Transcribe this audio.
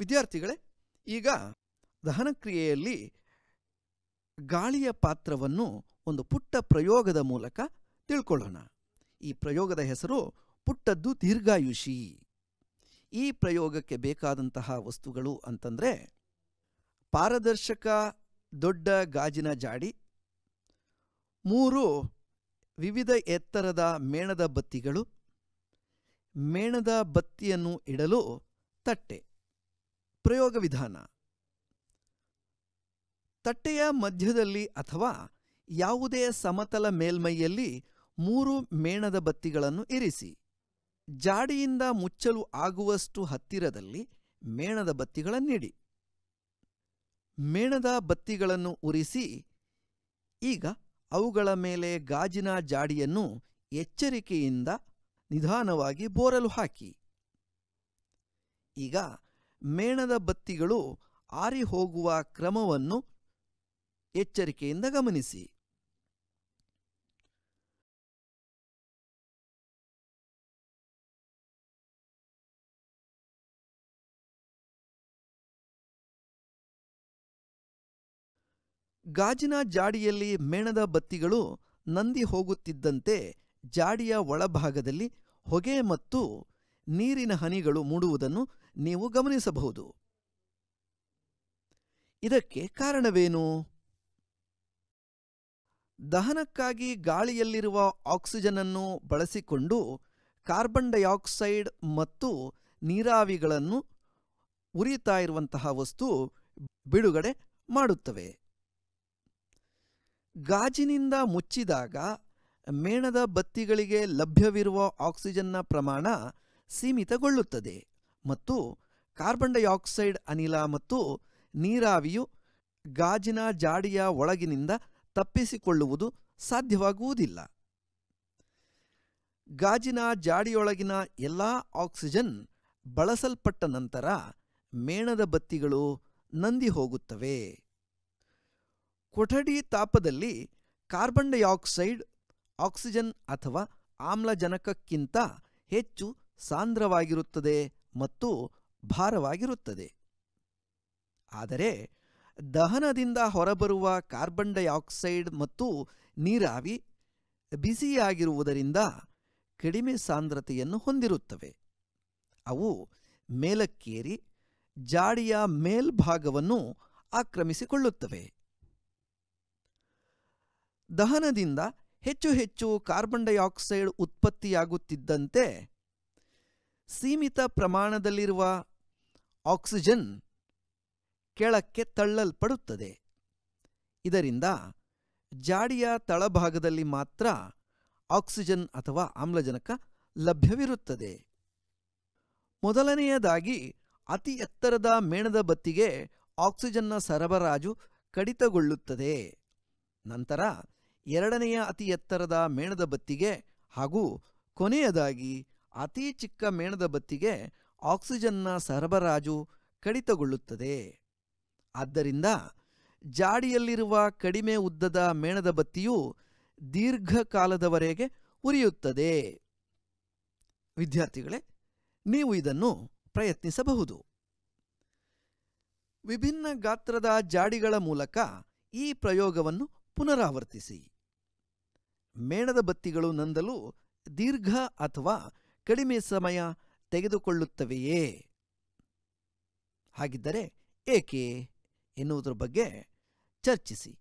ವಿದ್ಯಾರ್ಥಿಗಳೇ ಈಗ ದಹನಕ್ರಿಯೆಯಲ್ಲಿ ಗಾಳಿಯ ಪಾತ್ರವನ್ನು ಒಂದು ಪುಟ್ಟ ಪ್ರಯೋಗದ ಮೂಲಕ ತಿಳ್ಕೊಳ್ಳೋಣ ಈ ಪ್ರಯೋಗದ ಹೆಸರು ಪುಟ್ಟದ್ದು ದೀರ್ಘಾಯುಷಿ ಈ ಪ್ರಯೋಗಕ್ಕೆ ಬೇಕಾದಂತಹ ವಸ್ತುಗಳು ಅಂತಂದರೆ ಪಾರದರ್ಶಕ ದೊಡ್ಡ ಗಾಜಿನ ಜಾಡಿ ಮೂರು ವಿವಿಧ ಎತ್ತರದ ಮೇಣದ ಬತ್ತಿಗಳು ಮೇಣದ ಬತ್ತಿಯನ್ನು ಇಡಲು ತಟ್ಟೆ ಪ್ರಯೋಗ ವಿಧಾನ ತಟ್ಟೆಯ ಮಧ್ಯದಲ್ಲಿ ಅಥವಾ ಯಾವುದೇ ಸಮತಲ ಮೇಲ್ಮೈಯಲ್ಲಿ ಮೂರು ಮೇಣದ ಬತ್ತಿಗಳನ್ನು ಇರಿಸಿ ಜಾಡಿಯಿಂದ ಮುಚ್ಚಲು ಆಗುವಷ್ಟು ಹತ್ತಿರದಲ್ಲಿ ಮೇಣದ ಬತ್ತಿಗಳನ್ನಿಡಿ ಮೇಣದ ಬತ್ತಿಗಳನ್ನು ಉರಿಸಿ ಈಗ ಅವುಗಳ ಮೇಲೆ ಗಾಜಿನ ಜಾಡಿಯನ್ನು ಎಚ್ಚರಿಕೆಯಿಂದ ನಿಧಾನವಾಗಿ ಬೋರಲು ಹಾಕಿ ಈಗ ಮೇಣದ ಬತ್ತಿಗಳು ಆರಿ ಹೋಗುವ ಕ್ರಮವನ್ನು ಎಚ್ಚರಿಕೆಯಿಂದ ಗಮನಿಸಿ ಗಾಜಿನ ಜಾಡಿಯಲ್ಲಿ ಮೇಣದ ಬತ್ತಿಗಳು ನಂದಿ ಹೋಗುತ್ತಿದ್ದಂತೆ ಜಾಡಿಯ ಒಳಭಾಗದಲ್ಲಿ ಹೊಗೆ ಮತ್ತು ನೀರಿನ ಹನಿಗಳು ಮೂಡುವುದನ್ನು ನೀವು ಗಮನಿಸಬಹುದು ಇದಕ್ಕೆ ಕಾರಣವೇನು ದಹನಕ್ಕಾಗಿ ಗಾಳಿಯಲ್ಲಿರುವ ಆಕ್ಸಿಜನ್ ಅನ್ನು ಬಳಸಿಕೊಂಡು ಕಾರ್ಬನ್ ಡೈಆಕ್ಸೈಡ್ ಮತ್ತು ನೀರಾವಿಗಳನ್ನು ಉರಿತಾ ಇರುವಂತಹ ವಸ್ತು ಬಿಡುಗಡೆ ಮಾಡುತ್ತವೆ ಗಾಜಿನಿಂದ ಮುಚ್ಚಿದಾಗ ಮೇಣದ ಬತ್ತಿಗಳಿಗೆ ಲಭ್ಯವಿರುವ ಆಕ್ಸಿಜನ್ನ ಪ್ರಮಾಣ ಸೀಮಿತಗೊಳ್ಳುತ್ತದೆ ಮತ್ತು ಕಾರ್ಬನ್ ಡೈಆಕ್ಸೈಡ್ ಅನಿಲ ಮತ್ತು ನೀರಾವಿಯು ಗಾಜಿನ ಜಾಡಿಯ ಒಳಗಿನಿಂದ ತಪ್ಪಿಸಿಕೊಳ್ಳುವುದು ಸಾಧ್ಯವಾಗುವುದಿಲ್ಲ ಗಾಜಿನ ಜಾಡಿಯೊಳಗಿನ ಎಲ್ಲ ಆಕ್ಸಿಜನ್ ಬಳಸಲ್ಪಟ್ಟ ನಂತರ ಮೇಣದ ಬತ್ತಿಗಳು ನಂದಿ ಹೋಗುತ್ತವೆ ಕೊಠಡಿ ತಾಪದಲ್ಲಿ ಕಾರ್ಬನ್ ಡೈಆಕ್ಸೈಡ್ ಆಕ್ಸಿಜನ್ ಅಥವಾ ಆಮ್ಲಜನಕಕ್ಕಿಂತ ಹೆಚ್ಚು ಸಾಂದ್ರವಾಗಿರುತ್ತದೆ ಮತ್ತು ಭಾರವಾಗಿರುತ್ತದೆ ಆದರೆ ದಹನದಿಂದ ಹೊರಬರುವ ಕಾರ್ಬನ್ ಡೈಆಕ್ಸೈಡ್ ಮತ್ತು ನೀರಾವಿ ಬಿಸಿಯಾಗಿರುವುದರಿಂದ ಕಡಿಮೆ ಸಾಂದ್ರತೆಯನ್ನು ಹೊಂದಿರುತ್ತವೆ ಅವು ಮೇಲಕ್ಕೇರಿ ಜಾಡಿಯ ಮೇಲ್ಭಾಗವನ್ನು ಆಕ್ರಮಿಸಿಕೊಳ್ಳುತ್ತವೆ ದಹನದಿಂದ ಹೆಚ್ಚು ಹೆಚ್ಚು ಕಾರ್ಬನ್ ಡೈಆಕ್ಸೈಡ್ ಉತ್ಪತ್ತಿಯಾಗುತ್ತಿದ್ದಂತೆ ಸೀಮಿತ ಪ್ರಮಾಣದಲ್ಲಿರುವ ಆಕ್ಸಿಜನ್ ಕೆಳಕ್ಕೆ ತಳ್ಳಲ್ಪಡುತ್ತದೆ ಇದರಿಂದ ಜಾಡಿಯ ತಳಭಾಗದಲ್ಲಿ ಮಾತ್ರ ಆಕ್ಸಿಜನ್ ಅಥವಾ ಆಮ್ಲಜನಕ ಲಭ್ಯವಿರುತ್ತದೆ ಮೊದಲನೆಯದಾಗಿ ಅತಿ ಎತ್ತರದ ಮೇಣದ ಬತ್ತಿಗೆ ಆಕ್ಸಿಜನ್ನ ಸರಬರಾಜು ಕಡಿತಗೊಳ್ಳುತ್ತದೆ ನಂತರ ಎರಡನೆಯ ಅತಿ ಎತ್ತರದ ಮೇಣದ ಬತ್ತಿಗೆ ಹಾಗೂ ಕೊನೆಯದಾಗಿ ಅತಿ ಚಿಕ್ಕ ಮೇಣದ ಬತ್ತಿಗೆ ಆಕ್ಸಿಜನ್ನ ಸರಬರಾಜು ಕಡಿತಗೊಳ್ಳುತ್ತದೆ ಆದ್ದರಿಂದ ಜಾಡಿಯಲ್ಲಿರುವ ಕಡಿಮೆ ಉದ್ದದ ಮೇಣದ ಬತ್ತಿಯು ದೀರ್ಘಕಾಲದವರೆಗೆ ಉರಿಯುತ್ತದೆ ವಿದ್ಯಾರ್ಥಿಗಳೇ ನೀವು ಇದನ್ನು ಪ್ರಯತ್ನಿಸಬಹುದು ವಿಭಿನ್ನ ಗಾತ್ರದ ಜಾಡಿಗಳ ಮೂಲಕ ಈ ಪ್ರಯೋಗವನ್ನು ಪುನರಾವರ್ತಿಸಿ ಮೇಣದ ಬತ್ತಿಗಳು ನಂದಲು ದೀರ್ಘ ಅಥವಾ ಕಡಿಮೆ ಸಮಯ ತೆಗೆದುಕೊಳ್ಳುತ್ತವೆಯೇ ಹಾಗಿದ್ದರೆ ಏಕೆ ಎನ್ನುವುದರ ಬಗ್ಗೆ ಚರ್ಚಿಸಿ